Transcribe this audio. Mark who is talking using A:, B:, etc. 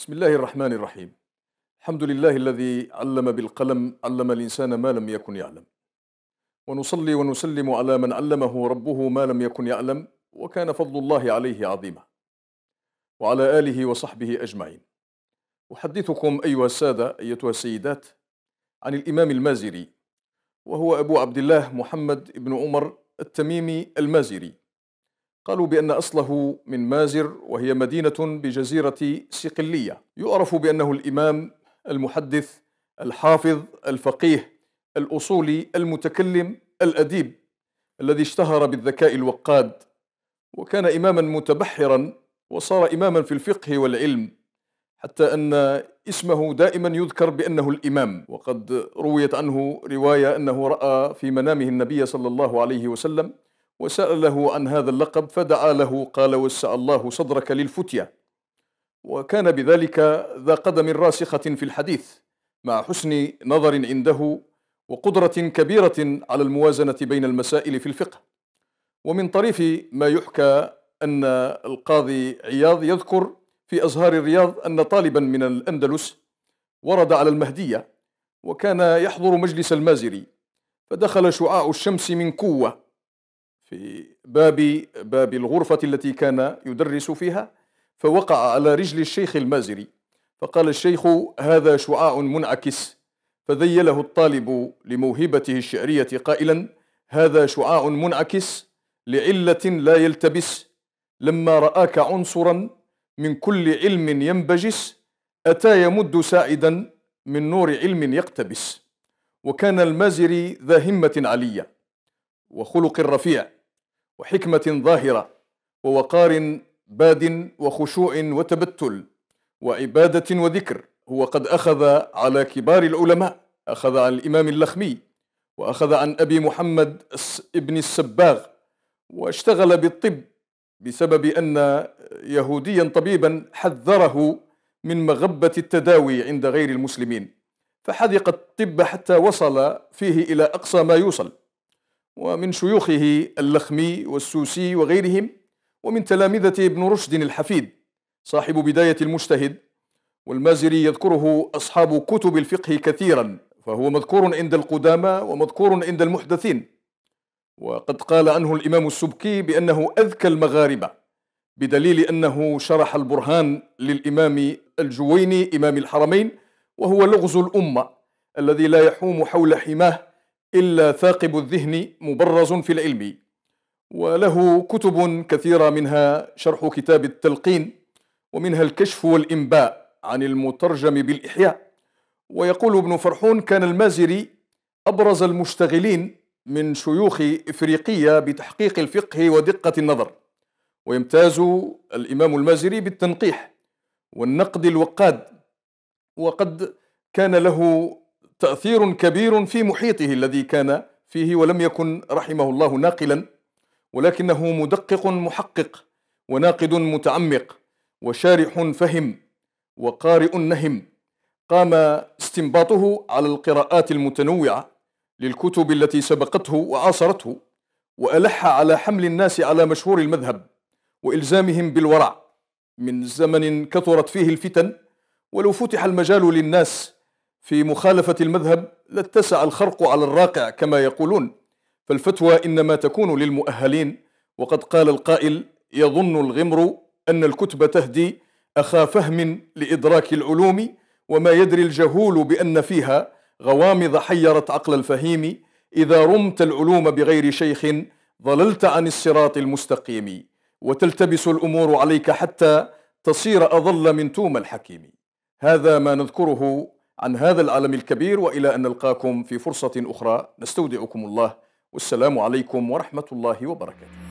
A: بسم الله الرحمن الرحيم الحمد لله الذي علم بالقلم علم الإنسان ما لم يكن يعلم ونصلي ونسلم على من علمه ربه ما لم يكن يعلم وكان فضل الله عليه عظيما وعلى آله وصحبه أجمعين أحدثكم أيها السادة أيتها السيدات عن الإمام المازري وهو أبو عبد الله محمد بن عمر التميمي المازري قالوا بأن أصله من مازر وهي مدينة بجزيرة صقلية يعرف بأنه الإمام المحدث الحافظ الفقيه الأصولي المتكلم الأديب الذي اشتهر بالذكاء الوقاد وكان إماما متبحرا وصار إماما في الفقه والعلم حتى أن اسمه دائما يذكر بأنه الإمام وقد رويت عنه رواية أنه رأى في منامه النبي صلى الله عليه وسلم وسأله عن هذا اللقب فدعا له قال وسع الله صدرك للفتية وكان بذلك ذا قدم راسخة في الحديث مع حسن نظر عنده وقدرة كبيرة على الموازنة بين المسائل في الفقه ومن طريف ما يحكى أن القاضي عياض يذكر في أزهار الرياض أن طالبا من الأندلس ورد على المهدية وكان يحضر مجلس المازري فدخل شعاع الشمس من قوة في باب باب الغرفة التي كان يدرس فيها فوقع على رجل الشيخ المازري فقال الشيخ هذا شعاع منعكس فذيله الطالب لموهبته الشعرية قائلا هذا شعاع منعكس لعلة لا يلتبس لما رآك عنصرا من كل علم ينبجس أتى يمد سائدا من نور علم يقتبس وكان المازري ذا همة علية وخلق رفيع وحكمة ظاهرة ووقار باد وخشوع وتبتل وعبادة وذكر هو قد أخذ على كبار العلماء أخذ عن الإمام اللخمي وأخذ عن أبي محمد ابن السباغ واشتغل بالطب بسبب أن يهوديا طبيبا حذره من مغبة التداوي عند غير المسلمين فحذق الطب حتى وصل فيه إلى أقصى ما يوصل ومن شيوخه اللخمي والسوسي وغيرهم ومن تلامذة ابن رشد الحفيد صاحب بداية المجتهد والمازري يذكره أصحاب كتب الفقه كثيرا فهو مذكور عند القدامى ومذكور عند المحدثين وقد قال عنه الإمام السبكي بأنه أذكى المغاربة بدليل أنه شرح البرهان للإمام الجويني إمام الحرمين وهو لغز الأمة الذي لا يحوم حول حماه إلا ثاقب الذهن مبرز في العلم وله كتب كثيرة منها شرح كتاب التلقين ومنها الكشف والإنباء عن المترجم بالإحياء ويقول ابن فرحون كان المازري أبرز المشتغلين من شيوخ إفريقية بتحقيق الفقه ودقة النظر ويمتاز الإمام المازري بالتنقيح والنقد الوقاد وقد كان له تأثير كبير في محيطه الذي كان فيه ولم يكن رحمه الله ناقلا ولكنه مدقق محقق وناقد متعمق وشارح فهم وقارئ نهم قام استنباطه على القراءات المتنوعة للكتب التي سبقته وعاصرته وألح على حمل الناس على مشهور المذهب وإلزامهم بالورع من زمن كثرت فيه الفتن ولو فتح المجال للناس في مخالفة المذهب لاتسع الخرق على الراقع كما يقولون فالفتوى إنما تكون للمؤهلين وقد قال القائل يظن الغمر أن الكتب تهدي أخا فهم لإدراك العلوم وما يدري الجهول بأن فيها غوامض حيرت عقل الفهيم إذا رمت العلوم بغير شيخ ضللت عن الصراط المستقيم وتلتبس الأمور عليك حتى تصير أظل من توم الحكيم هذا ما نذكره عن هذا العالم الكبير والى ان نلقاكم في فرصه اخرى نستودعكم الله والسلام عليكم ورحمه الله وبركاته